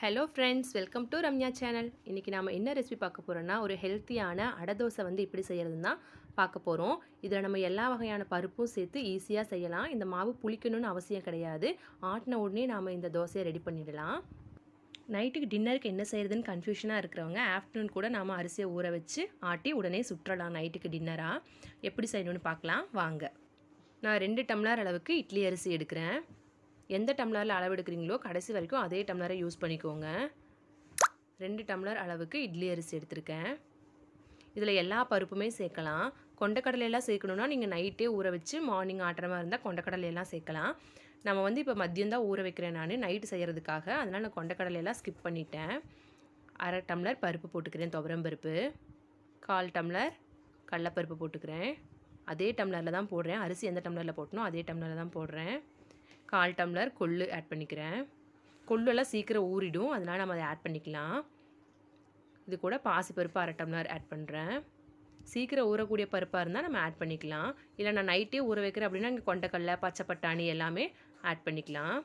hello friends welcome to Ramya channel இன்றைக்கி நாம் என்ன ரெசிபி பார்க்க போகிறோன்னா ஒரு ஹெல்த்தியான அடதோசை வந்து இப்படி செய்கிறதுனா பார்க்க போகிறோம் இதில் நம்ம எல்லா வகையான பருப்பும் சேர்த்து ஈஸியாக செய்யலாம் இந்த மாவு புளிக்கணும்னு அவசியம் கிடையாது ஆட்டின உடனே நாம் இந்த தோசையை ரெடி பண்ணிடலாம் நைட்டுக்கு டின்னருக்கு என்ன செய்கிறதுன்னு கன்ஃபியூஷனாக இருக்கிறவங்க ஆஃப்டர்நூன் கூட நாம் அரிசியை ஊற வச்சு ஆட்டி உடனே சுற்றலாம் நைட்டுக்கு டின்னராக எப்படி செய்யணும்னு பார்க்கலாம் வாங்க நான் ரெண்டு டம்ளர் அளவுக்கு இட்லி அரிசி எடுக்கிறேன் எந்த டம்ளரில் அளவு எடுக்கிறீங்களோ கடைசி வரைக்கும் அதே டம்ளரை யூஸ் பண்ணிக்கோங்க ரெண்டு டம்ளர் அளவுக்கு இட்லி அரிசி எடுத்திருக்கேன் இதில் எல்லா பருப்புமே சேர்க்கலாம் கொண்டக்கடலையெல்லாம் சேர்க்கணுன்னா நீங்கள் நைட்டே ஊற வச்சு மார்னிங் ஆட்டுற மாதிரி இருந்தால் கொண்டக்கடலையெல்லாம் சேர்க்கலாம் நம்ம வந்து இப்போ மதியம்தான் ஊற வைக்கிறேன் நான் நைட்டு செய்கிறதுக்காக அதனால் நான் கொண்டக்கடலையெல்லாம் ஸ்கிப் பண்ணிட்டேன் அரை டம்ளர் பருப்பு போட்டுக்கிறேன் துவரம் பருப்பு கால் டம்ளர் கடலப்பருப்பு போட்டுக்கிறேன் அதே டம்ளரில் தான் போடுறேன் அரிசி எந்த டம்ளரில் போட்டனோ அதே டம்ளரில் தான் போடுறேன் கால் டம்ளர் கொள்ளு ஆட் பண்ணிக்கிறேன் கொள்ளெல்லாம் சீக்கிரம் ஊறிடும் அதனால் நம்ம அதை ஆட் பண்ணிக்கலாம் இது கூட பாசிப்பருப்பு அரை டம்ளர் ஆட் பண்ணுறேன் சீக்கிரம் ஊறக்கூடிய பருப்பாக இருந்தால் நம்ம ஆட் பண்ணிக்கலாம் இல்லை நான் நைட்டே ஊற வைக்கிறேன் அப்படின்னா இங்கே கொண்டக்கடலை பச்சை பட்டாணி எல்லாமே ஆட் பண்ணிக்கலாம்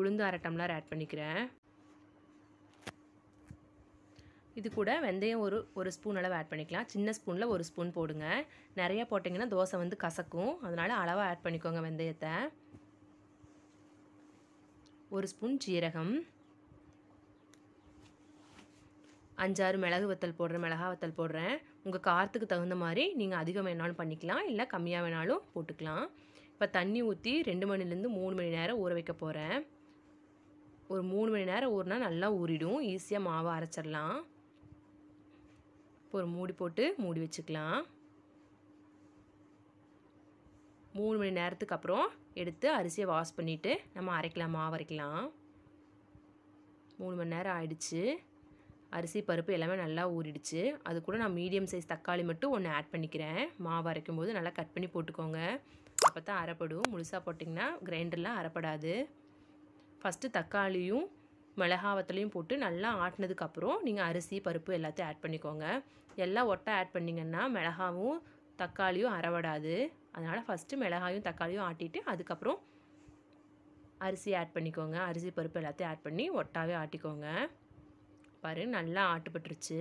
உளுந்து அரை டம்ளர் ஆட் பண்ணிக்கிறேன் இது கூட வெந்தயம் ஒரு ஒரு ஸ்பூன் அளவு ஆட் பண்ணிக்கலாம் சின்ன ஸ்பூனில் ஒரு ஸ்பூன் போடுங்க நிறையா போட்டிங்கன்னா தோசை வந்து கசக்கும் அதனால் அளவாக ஆட் பண்ணிக்கோங்க வெந்தயத்தை ஒரு ஸ்பூன் ஜீரகம் அஞ்சாறு மிளகு வத்தல் போடுறேன் மிளகா வத்தல் போடுறேன் உங்கள் காரத்துக்கு தகுந்த மாதிரி நீங்கள் அதிகம் வேணாலும் பண்ணிக்கலாம் இல்லை கம்மியாக வேணாலும் போட்டுக்கலாம் இப்போ தண்ணி ஊற்றி ரெண்டு மணிலேருந்து மூணு மணி நேரம் ஊற வைக்க போகிறேன் ஒரு மூணு மணி நேரம் ஊறினா நல்லா ஊறிடும் ஈஸியாக மாவை அரைச்சிடலாம் இப்போ ஒரு மூடி போட்டு மூடி வச்சுக்கலாம் மூணு மணி நேரத்துக்கு அப்புறம் எடுத்து அரிசியை வாஷ் பண்ணிவிட்டு நம்ம அரைக்கலாம் மாவு அரைக்கலாம் மூணு மணி நேரம் ஆயிடுச்சு அரிசி பருப்பு எல்லாமே நல்லா ஊறிடுச்சு அது கூட நான் மீடியம் சைஸ் தக்காளி மட்டும் ஒன்று ஆட் பண்ணிக்கிறேன் மாவு அரைக்கும் போது நல்லா கட் பண்ணி போட்டுக்கோங்க அப்போ தான் அரைப்படும் முழுசாக போட்டிங்கன்னா கிரைண்டர்லாம் அரைப்படாது ஃபஸ்ட்டு தக்காளியும் மிளகாவத்துலையும் போட்டு நல்லா ஆட்டினதுக்கப்புறம் நீங்கள் அரிசி பருப்பு எல்லாத்தையும் ஆட் பண்ணிக்கோங்க எல்லாம் ஒட்டை ஆட் பண்ணிங்கன்னா மிளகாவும் தக்காளியும் அரைவடாது அதனால் ஃபஸ்ட்டு மிளகாயும் தக்காளியும் ஆட்டிட்டு அதுக்கப்புறம் அரிசி ஆட் பண்ணிக்கோங்க அரிசி பருப்பு எல்லாத்தையும் ஆட் பண்ணி ஒட்டாவே ஆட்டிக்கோங்க பாரு நல்லா ஆட்டுப்பட்டுருச்சு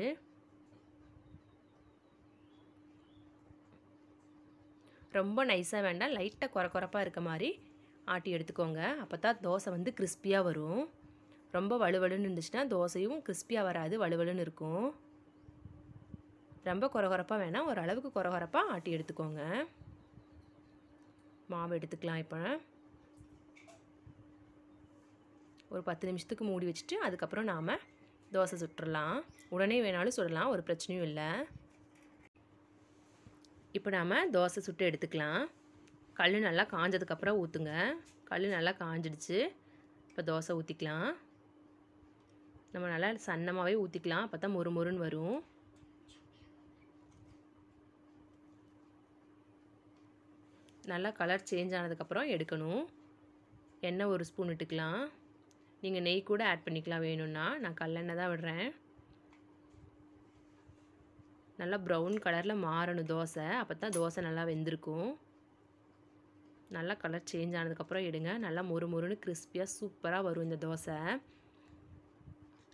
ரொம்ப நைஸாக வேண்டாம் லைட்டாக குறை குறப்பாக இருக்க மாதிரி ஆட்டி எடுத்துக்கோங்க அப்போ தான் தோசை வந்து கிறிஸ்பியாக வரும் ரொம்ப வலுவலுன்னு இருந்துச்சுன்னா தோசையும் கிறிஸ்பியாக வராது வலுவலுன்னு இருக்கும் ரொம்ப குறை குறைப்பாக வேணாம் ஓரளவுக்கு குறை குறைப்பாக ஆட்டி எடுத்துக்கோங்க மாவு எடுத்துக்கலாம் இப்போ ஒரு பத்து நிமிஷத்துக்கு மூடி வச்சுட்டு அதுக்கப்புறம் நாம் தோசை சுட்டுடலாம் உடனே வேணாலும் சுடலாம் ஒரு பிரச்சனையும் இல்லை இப்போ நாம் தோசை சுட்டு எடுத்துக்கலாம் கல் நல்லா காஞ்சதுக்கப்புறம் ஊற்றுங்க கல் நல்லா காஞ்சிடுச்சு இப்போ தோசை ஊற்றிக்கலாம் நம்ம நல்லா சன்னமாகவே ஊற்றிக்கலாம் அப்போ தான் மொறு மொறுன்னு வரும் நல்லா கலர் சேஞ்ச் ஆனதுக்கப்புறம் எடுக்கணும் எண்ணெய் ஒரு ஸ்பூன் விட்டுக்கலாம் நீங்கள் நெய் கூட ஆட் பண்ணிக்கலாம் வேணும்னா நான் கல்லெண்ணெய் தான் விடுறேன் நல்லா ப்ரௌன் கலரில் மாறணும் தோசை அப்போ தான் தோசை நல்லா வெந்திருக்கும் நல்லா கலர் சேஞ்ச் ஆனதுக்கப்புறம் எடுங்க நல்லா மொறு மொறுன்னு கிறிஸ்பியாக சூப்பராக வரும் இந்த தோசை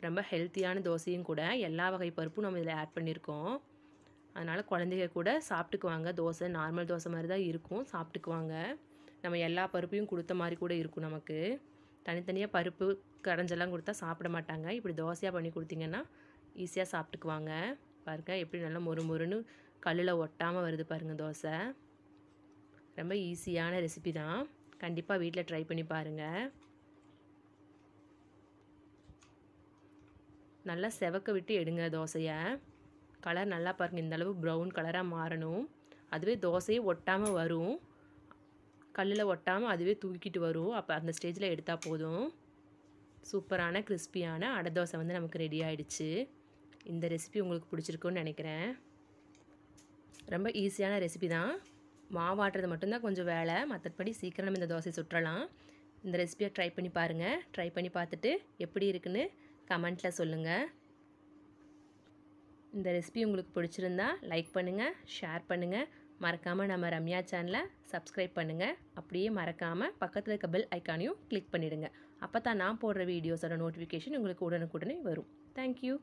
ரொம்ப ஹெல்த்தியான தோசையும் கூட எல்லா வகை பருப்பும் நம்ம இதில் ஆட் பண்ணியிருக்கோம் அதனால் குழந்தைங்க கூட சாப்பிட்டுக்குவாங்க தோசை நார்மல் தோசை மாதிரி தான் இருக்கும் சாப்பிட்டுக்குவாங்க நம்ம எல்லா பருப்பையும் கொடுத்த மாதிரி கூட இருக்கும் நமக்கு தனித்தனியாக பருப்பு கடைஞ்செல்லாம் கொடுத்தா சாப்பிட மாட்டாங்க இப்படி தோசையாக பண்ணி கொடுத்தீங்கன்னா ஈஸியாக சாப்பிட்டுக்குவாங்க பாருங்கள் எப்படி நல்லா மொறு மொறுன்னு கல்லில் ஒட்டாமல் வருது பாருங்கள் தோசை ரொம்ப ஈஸியான ரெசிபி தான் கண்டிப்பாக வீட்டில் ட்ரை பண்ணி பாருங்கள் நல்லா செவக்க விட்டு எடுங்க தோசையை கலர் நல்லா பாருங்கள் இந்தளவு ப்ரௌன் கலராக மாறணும் அதுவே தோசையே ஒட்டாமல் வரும் கல்லில் ஒட்டாமல் அதுவே தூக்கிட்டு வரும் அப்போ அந்த ஸ்டேஜில் எடுத்தால் போதும் சூப்பரான கிறிஸ்பியான அடை தோசை வந்து நமக்கு ரெடி ஆகிடுச்சு இந்த ரெசிபி உங்களுக்கு பிடிச்சிருக்குன்னு நினைக்கிறேன் ரொம்ப ஈஸியான ரெசிபி தான் மாவாட்டுறது மட்டும்தான் கொஞ்சம் வேலை மற்றபடி சீக்கிரம் நம்ம இந்த தோசை சுற்றலாம் இந்த ரெசிபியை ட்ரை பண்ணி பாருங்கள் ட்ரை பண்ணி பார்த்துட்டு எப்படி இருக்குன்னு கமெண்ட்டில் சொல்லுங்கள் இந்த ரெசிபி உங்களுக்கு பிடிச்சிருந்தா லைக் பண்ணுங்கள் ஷேர் பண்ணுங்கள் மறக்காமல் நம்ம ரம்யா சேனலை சப்ஸ்கிரைப் பண்ணுங்கள் அப்படியே மறக்காமல் பக்கத்தில் இருக்க பெல் ஐக்கானையும் கிளிக் பண்ணிவிடுங்க அப்போ தான் நான் போடுற வீடியோஸோட நோட்டிஃபிகேஷன் உங்களுக்கு உடனுக்குடனே வரும் தேங்க்யூ